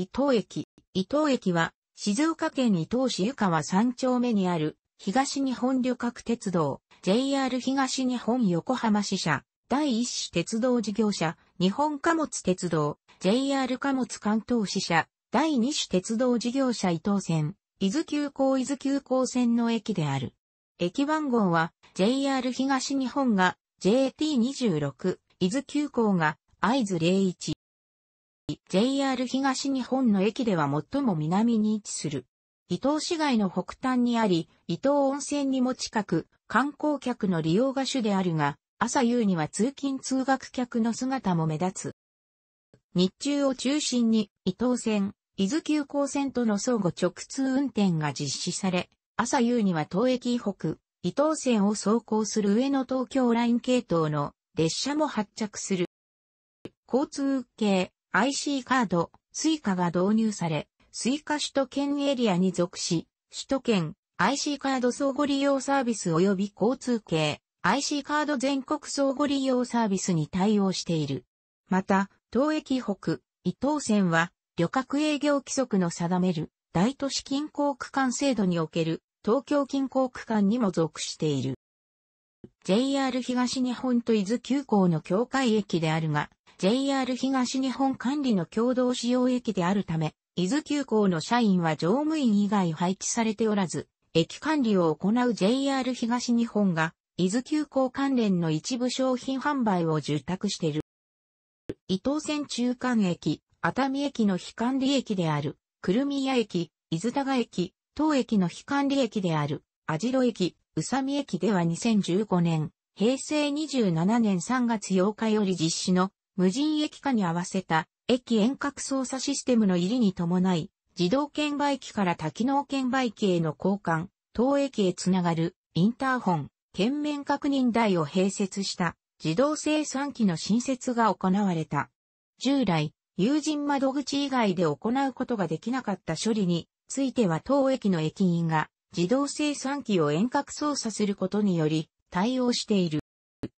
伊東駅。伊東駅は、静岡県伊東市湯川三丁目にある、東日本旅客鉄道、JR 東日本横浜支社、第一市鉄道事業者、日本貨物鉄道、JR 貨物関東支社、第二市鉄道事業者伊東線、伊豆急行伊豆急行線の駅である。駅番号は JR 東日本が JT26、伊豆急行が合図01、JR 東日本の駅では最も南に位置する。伊東市街の北端にあり、伊東温泉にも近く、観光客の利用が主であるが、朝夕には通勤通学客の姿も目立つ。日中を中心に、伊東線、伊豆急行線との相互直通運転が実施され、朝夕には東駅以北、伊東線を走行する上野東京ライン系統の列車も発着する。交通系、IC カード、Suica が導入され、Suica 首都圏エリアに属し、首都圏 IC カード相互利用サービス及び交通系 IC カード全国相互利用サービスに対応している。また、東駅北、伊東線は旅客営業規則の定める大都市近郊区間制度における東京近郊区間にも属している。JR 東日本と伊豆急行の境界駅であるが、JR 東日本管理の共同使用駅であるため、伊豆急行の社員は乗務員以外配置されておらず、駅管理を行う JR 東日本が、伊豆急行関連の一部商品販売を受託している。伊東線中間駅、熱海駅の非管理駅である、久留宮駅、伊豆高駅、当駅の非管理駅である、網代駅、宇佐美駅では2015年、平成27年3月8日より実施の無人駅化に合わせた駅遠隔操作システムの入りに伴い、自動券売機から多機能券売機への交換、当駅へつながるインターホン、券面確認台を併設した自動生産機の新設が行われた。従来、友人窓口以外で行うことができなかった処理については当駅の駅員が自動生産機を遠隔操作することにより対応している。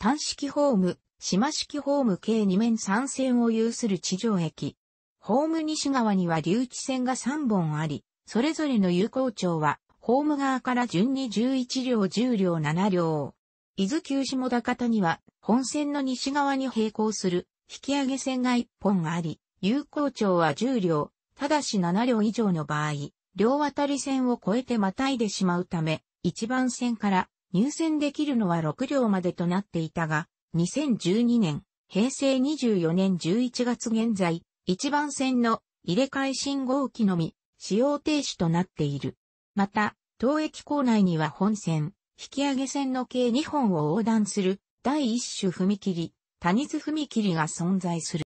端式ホーム、島式ホーム計2面3線を有する地上駅。ホーム西側には留置線が3本あり、それぞれの有効長は、ホーム側から順に11両10両7両。伊豆急下高田には、本線の西側に並行する、引き上げ線が1本あり、有効長は10両、ただし7両以上の場合、両渡り線を越えてまたいでしまうため、1番線から入線できるのは6両までとなっていたが、2012年、平成24年11月現在、一番線の入れ替え信号機のみ、使用停止となっている。また、当駅構内には本線、引き上げ線の計2本を横断する第1種踏切、谷津踏切が存在する。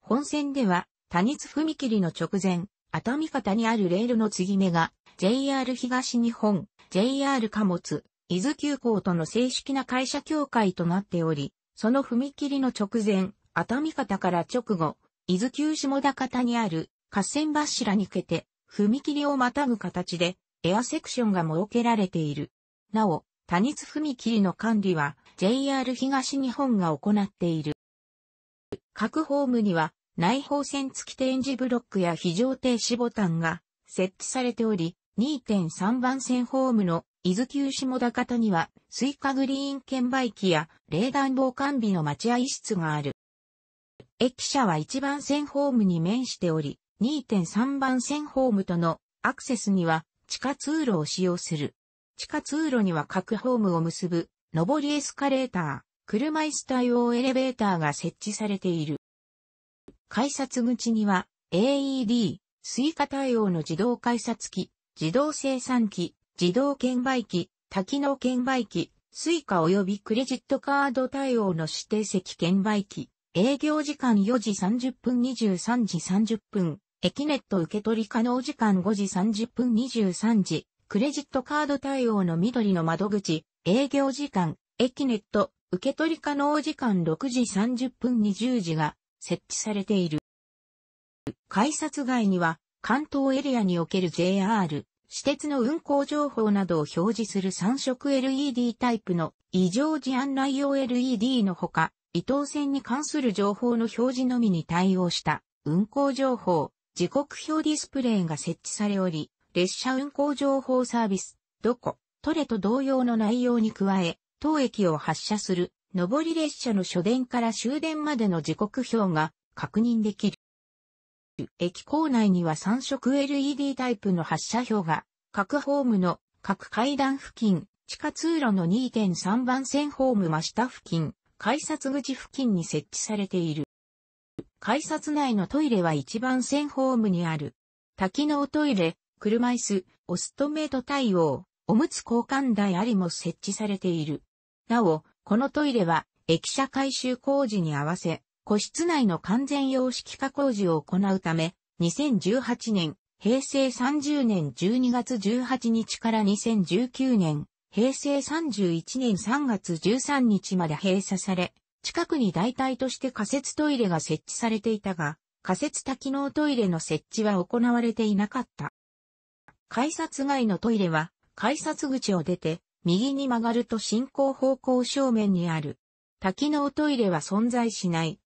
本線では、谷津踏切の直前、熱海方にあるレールの継ぎ目が、JR 東日本、JR 貨物、伊豆急行との正式な会社協会となっており、その踏切の直前、熱海方から直後、伊豆急下田方にある合戦柱にけて、踏切をまたぐ形で、エアセクションが設けられている。なお、多日踏切の管理は JR 東日本が行っている。各ホームには内包線付き展示ブロックや非常停止ボタンが設置されており、2.3番線ホームの伊豆急下高田には、スイカグリーン券売機や、冷暖房完備の待合室がある。駅舎は1番線ホームに面しており、2.3番線ホームとのアクセスには地下通路を使用する。地下通路には各ホームを結ぶ上りエスカレーター、車椅子対応エレベーターが設置されている。改札口には AED、スイカ対応の自動改札機、自動生産機、自動券売機、多機能券売機、スイカ及びクレジットカード対応の指定席券売機、営業時間4時30分23時30分、駅ネット受取可能時間5時30分23時、クレジットカード対応の緑の窓口、営業時間、駅ネット、受取可能時間6時30分20時が設置されている。改札外には関東エリアにおける JR、私鉄の運行情報などを表示する3色 LED タイプの異常時案内用 LED のほか、伊東線に関する情報の表示のみに対応した運行情報、時刻表ディスプレイが設置されおり、列車運行情報サービス、どこ、トレと同様の内容に加え、当駅を発車する、上り列車の初電から終電までの時刻表が確認できる。駅構内には3色 LED タイプの発車表が、各ホームの各階段付近、地下通路の2.3番線ホーム真下付近、改札口付近に設置されている。改札内のトイレは1番線ホームにある。多機能トイレ、車椅子、オストメイト対応、おむつ交換台ありも設置されている。なお、このトイレは、駅舎改修工事に合わせ、個室内の完全様式化工事を行うため、2018年、平成30年12月18日から2019年、平成31年3月13日まで閉鎖され、近くに代替として仮設トイレが設置されていたが、仮設多機能トイレの設置は行われていなかった。改札外のトイレは、改札口を出て、右に曲がると進行方向正面にある。多機能トイレは存在しない。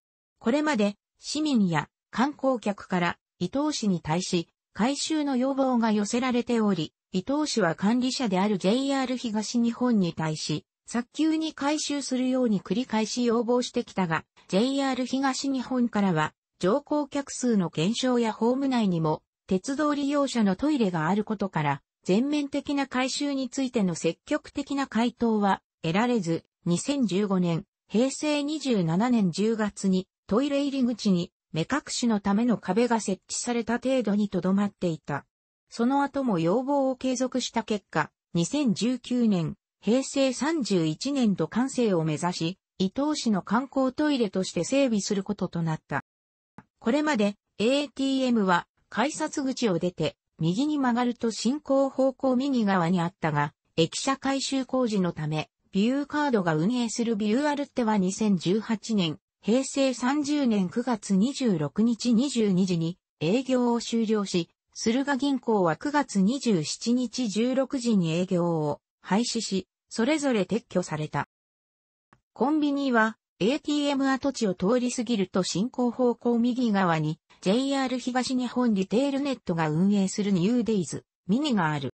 これまで市民や観光客から伊東市に対し改修の要望が寄せられており、伊東市は管理者である JR 東日本に対し、早急に改修するように繰り返し要望してきたが、JR 東日本からは、乗降客数の減少やホーム内にも、鉄道利用者のトイレがあることから、全面的な改修についての積極的な回答は得られず、2015年、平成27年10月にトイレ入り口に目隠しのための壁が設置された程度にとどまっていた。その後も要望を継続した結果、2019年、平成31年度完成を目指し、伊東市の観光トイレとして整備することとなった。これまで ATM は改札口を出て右に曲がると進行方向右側にあったが、駅舎改修工事のため、ビューカードが運営するビューアルテは2018年平成30年9月26日22時に営業を終了し、駿河銀行は9月27日16時に営業を廃止し、それぞれ撤去された。コンビニは ATM 跡地を通り過ぎると進行方向右側に JR 東日本リテールネットが運営するニューデイズミニがある。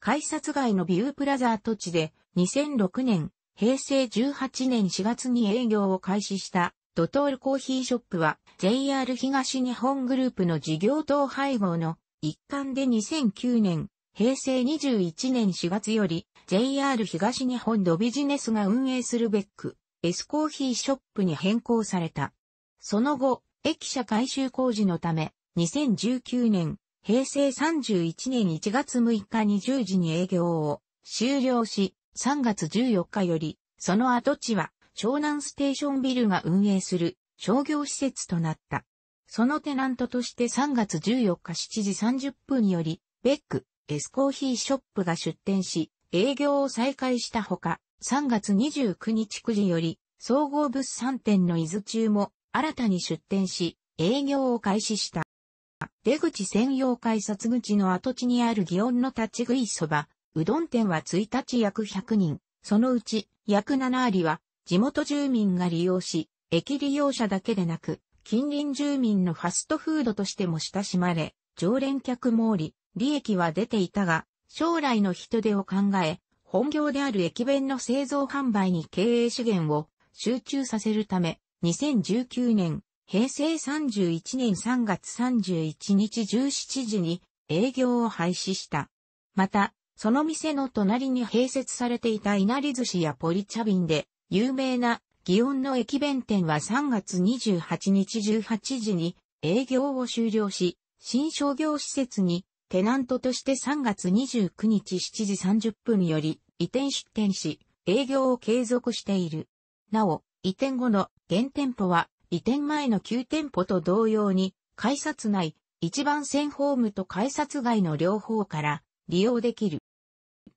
改札外のビュープラザ跡地で2006年平成18年4月に営業を開始したドトールコーヒーショップは JR 東日本グループの事業統廃合の一環で2009年、平成21年4月より JR 東日本のビジネスが運営するベック、エスコーヒーショップに変更された。その後、駅舎改修工事のため、2019年、平成31年1月6日に10時に営業を終了し、3月14日より、その跡地は湘南ステーションビルが運営する商業施設となった。そのテナントとして3月14日7時30分より、ベック、エスコーヒーショップが出店し、営業を再開したほか、3月29日9時より、総合物産店の伊豆中も新たに出店し、営業を開始した。出口専用改札口の跡地にある祇園の立ち食いそば、うどん店は1日約100人、そのうち約7割は地元住民が利用し、駅利用者だけでなく、近隣住民のファストフードとしても親しまれ、常連客もおり、利益は出ていたが、将来の人手を考え、本業である駅弁の製造販売に経営資源を集中させるため、2019年、平成31年3月31日17時に営業を廃止した。また、その店の隣に併設されていた稲荷寿司やポリチャビンで、有名な祇園の駅弁店は3月28日18時に営業を終了し、新商業施設にテナントとして3月29日7時30分より移転出店し、営業を継続している。なお、移転後の現店舗は移転前の旧店舗と同様に、改札内、一番線ホームと改札外の両方から利用できる。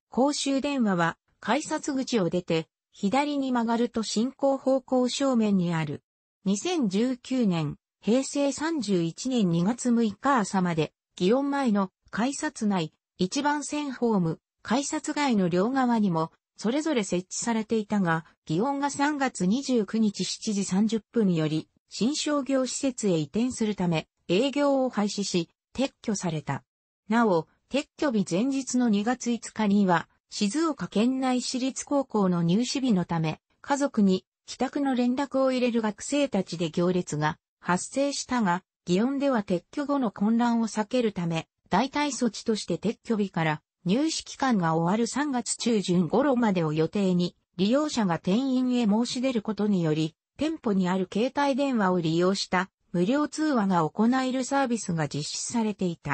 公衆電話は改札口を出て左に曲がると進行方向正面にある。2019年、平成31年2月6日朝まで、祇園前の改札内、一番線ホーム、改札外の両側にも、それぞれ設置されていたが、祇園が3月29日7時30分より、新商業施設へ移転するため、営業を廃止し、撤去された。なお、撤去日前日の2月5日には、静岡県内私立高校の入試日のため、家族に帰宅の連絡を入れる学生たちで行列が発生したが、祇園では撤去後の混乱を避けるため、代替措置として撤去日から入試期間が終わる3月中旬頃までを予定に、利用者が店員へ申し出ることにより、店舗にある携帯電話を利用した無料通話が行えるサービスが実施されていた。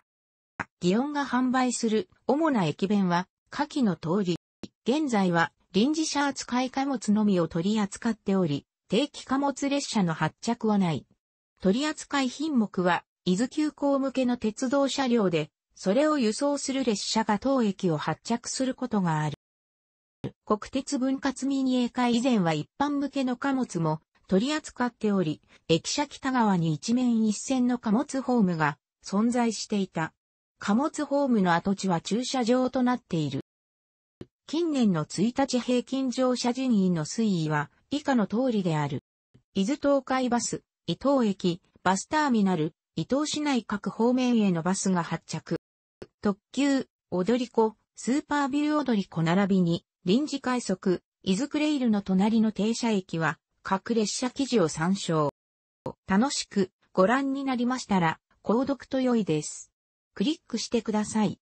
祇園が販売する主な駅弁は、下記の通り、現在は臨時車扱い貨物のみを取り扱っており、定期貨物列車の発着はない。取扱品目は、伊豆急行向けの鉄道車両で、それを輸送する列車が当駅を発着することがある。国鉄分割民営化以前は一般向けの貨物も取り扱っており、駅舎北側に一面一線の貨物ホームが存在していた。貨物ホームの跡地は駐車場となっている。近年の1日平均乗車人員の推移は以下の通りである。伊豆東海バス、伊東駅、バスターミナル、伊東市内各方面へのバスが発着。特急、踊り子、スーパービュー踊り子並びに、臨時快速、伊豆クレイルの隣の停車駅は、各列車記事を参照。楽しくご覧になりましたら、購読と良いです。クリックしてください。